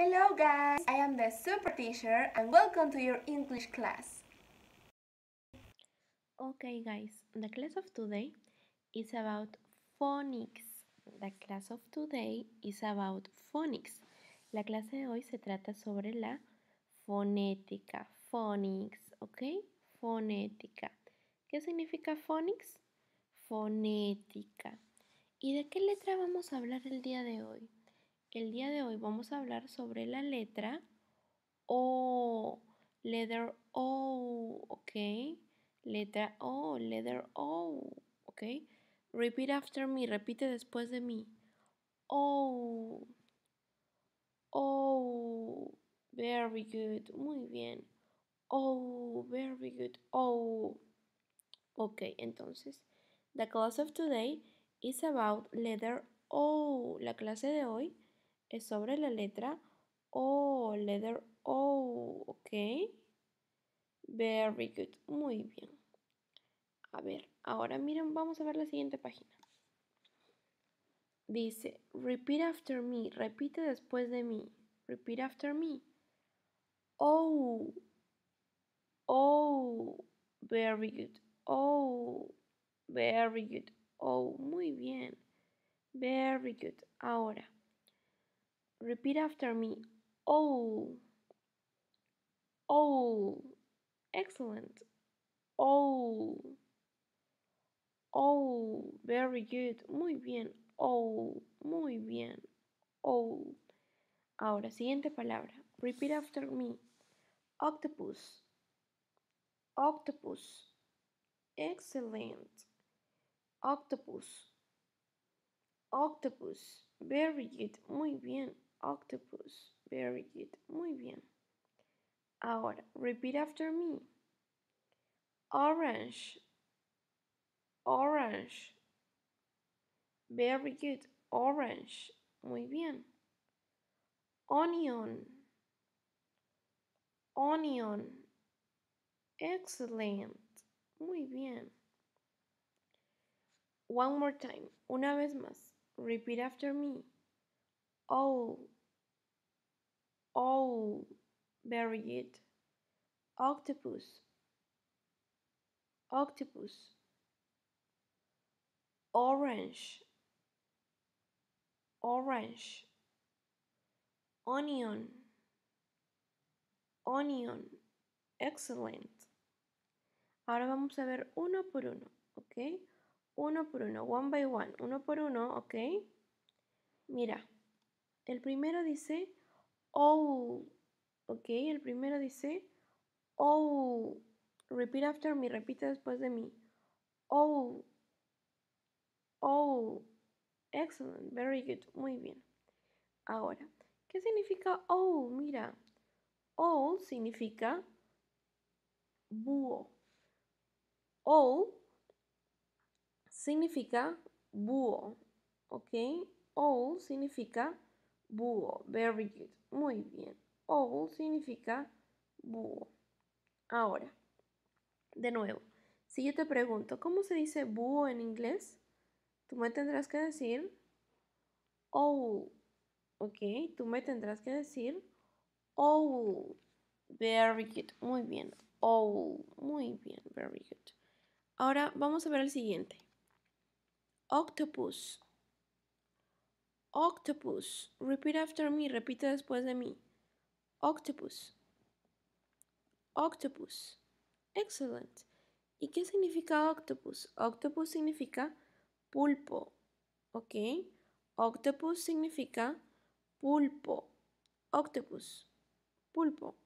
Hello guys, I am the super teacher and welcome to your English class. Okay guys, the class of today is about phonics. The class of today is about phonics. La clase de hoy se trata sobre la fonética, phonics, ¿ok? Fonética. ¿Qué significa phonics? Fonética. ¿Y de qué letra vamos a hablar el día de hoy? El día de hoy vamos a hablar sobre la letra O, letter O, ¿ok? Letra O, letter O, ¿ok? Repeat after me, repite después de mí. O, O, very good, muy bien. O, very good, O. Ok, entonces, the class of today is about letter O. La clase de hoy es sobre la letra O, letter O, ok. Very good, muy bien. A ver, ahora miren, vamos a ver la siguiente página. Dice, repeat after me, repite después de mí. Repeat after me. Oh, oh, very good. Oh, very good. Oh, muy bien. Very good. Ahora, Repeat after me. oh, oh, Excellent. oh, oh, Very good. Muy bien. oh, Muy bien. oh. Ahora, siguiente palabra. Repeat after me. Octopus. Octopus. Excellent. Octopus. Octopus. Very good. Muy bien octopus. Very good. Muy bien. Ahora, repeat after me. Orange. Orange. Very good. Orange. Muy bien. Onion. Onion. Excellent. Muy bien. One more time. Una vez más. Repeat after me. Oh, oh, Very Octopus, octopus. Orange, orange. Onion, onion. Excellent. Ahora vamos a ver uno por uno, ¿ok? Uno por uno, one by one, uno por uno, ¿ok? Mira. El primero dice oh. Ok, el primero dice oh. Repeat after me, repite después de mí. Oh. Oh. Excellent, very good, muy bien. Ahora, ¿qué significa oh? Mira, oh significa búho. oh significa búho, ¿ok? oh significa búho, very good, muy bien. Owl significa búho. Ahora, de nuevo, si yo te pregunto, ¿cómo se dice búho en inglés? Tú me tendrás que decir owl, ¿ok? Tú me tendrás que decir owl, very good, muy bien, owl, muy bien, very good. Ahora vamos a ver el siguiente. Octopus. Octopus. Repeat after me. Repite después de mí. Octopus. Octopus. Excellent. ¿Y qué significa octopus? Octopus significa pulpo. ¿Ok? Octopus significa pulpo. Octopus. Pulpo.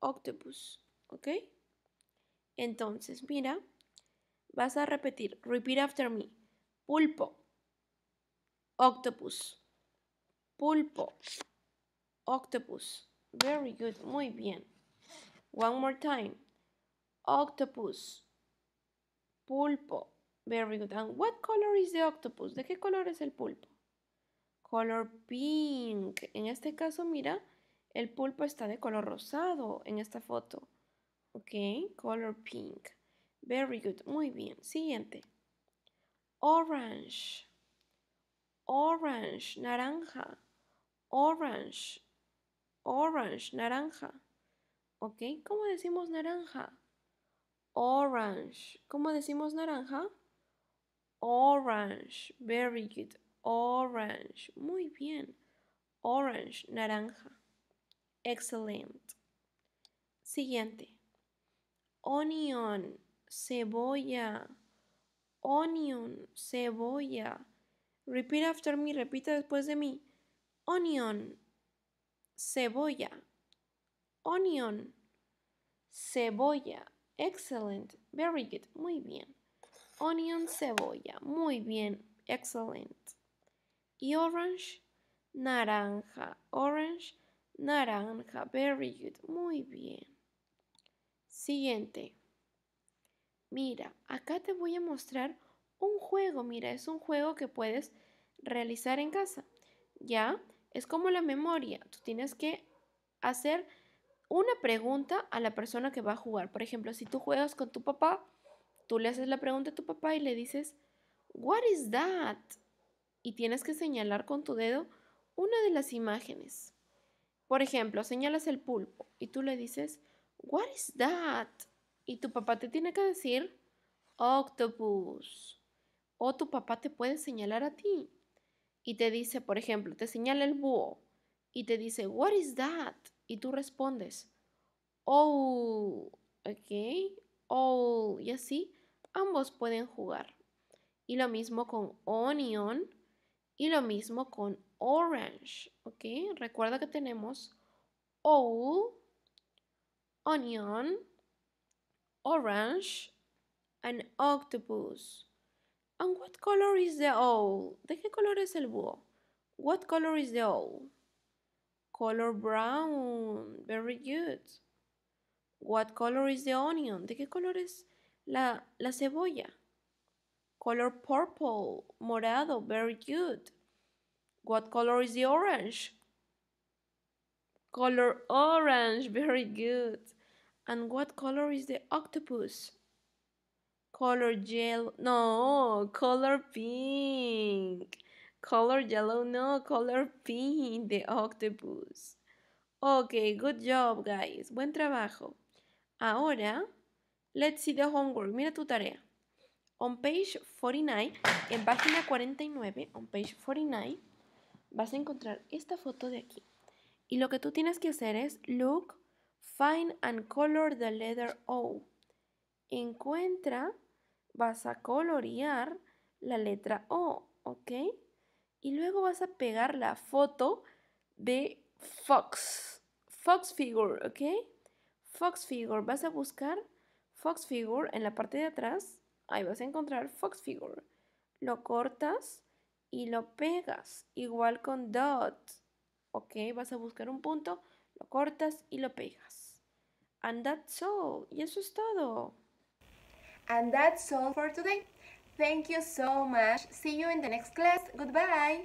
Octopus. ¿Ok? Entonces, mira. Vas a repetir. Repeat after me. Pulpo. Octopus. Pulpo. Octopus. Very good. Muy bien. One more time. Octopus. Pulpo. Very good. And what color is the octopus? ¿De qué color es el pulpo? Color pink. En este caso, mira, el pulpo está de color rosado en esta foto. Ok, color pink. Very good. Muy bien. Siguiente. Orange. Orange. Naranja. Orange. Orange, naranja. ¿Ok? ¿Cómo decimos naranja? Orange. ¿Cómo decimos naranja? Orange. Very good. Orange. Muy bien. Orange, naranja. Excellent. Siguiente. Onion, cebolla. Onion, cebolla. Repeat after me, repita después de mí onion, cebolla, onion, cebolla. Excellent, very good, muy bien. Onion, cebolla, muy bien, excellent. Y orange, naranja, orange, naranja, very good, muy bien. Siguiente. Mira, acá te voy a mostrar un juego, mira, es un juego que puedes realizar en casa. ¿Ya? Es como la memoria, tú tienes que hacer una pregunta a la persona que va a jugar. Por ejemplo, si tú juegas con tu papá, tú le haces la pregunta a tu papá y le dices, What is that? Y tienes que señalar con tu dedo una de las imágenes. Por ejemplo, señalas el pulpo y tú le dices, What is that? Y tu papá te tiene que decir, Octopus. O tu papá te puede señalar a ti y te dice, por ejemplo, te señala el búho y te dice, what is that? Y tú respondes, oh, ok, oh, y así ambos pueden jugar. Y lo mismo con onion y lo mismo con orange, ok. Recuerda que tenemos owl, onion, orange, and octopus. And what color is the owl? ¿De qué color es el búho? What color is the owl? Color brown. Very good. What color is the onion? ¿De qué color es la, la cebolla? Color purple. Morado. Very good. What color is the orange? Color orange. Very good. And what color is the octopus? color yellow, no, color pink. Color yellow, no, color pink, the octopus. Ok, good job, guys. Buen trabajo. Ahora, let's see the homework. Mira tu tarea. On page 49, en página 49, on page 49, vas a encontrar esta foto de aquí. Y lo que tú tienes que hacer es look, find and color the letter O. Encuentra vas a colorear la letra O, ¿ok? Y luego vas a pegar la foto de Fox, Fox Figure, ¿ok? Fox Figure, vas a buscar Fox Figure en la parte de atrás, ahí vas a encontrar Fox Figure. Lo cortas y lo pegas, igual con Dot, ¿ok? Vas a buscar un punto, lo cortas y lo pegas. And that's all, y eso es todo. And that's all for today. Thank you so much. See you in the next class. Goodbye.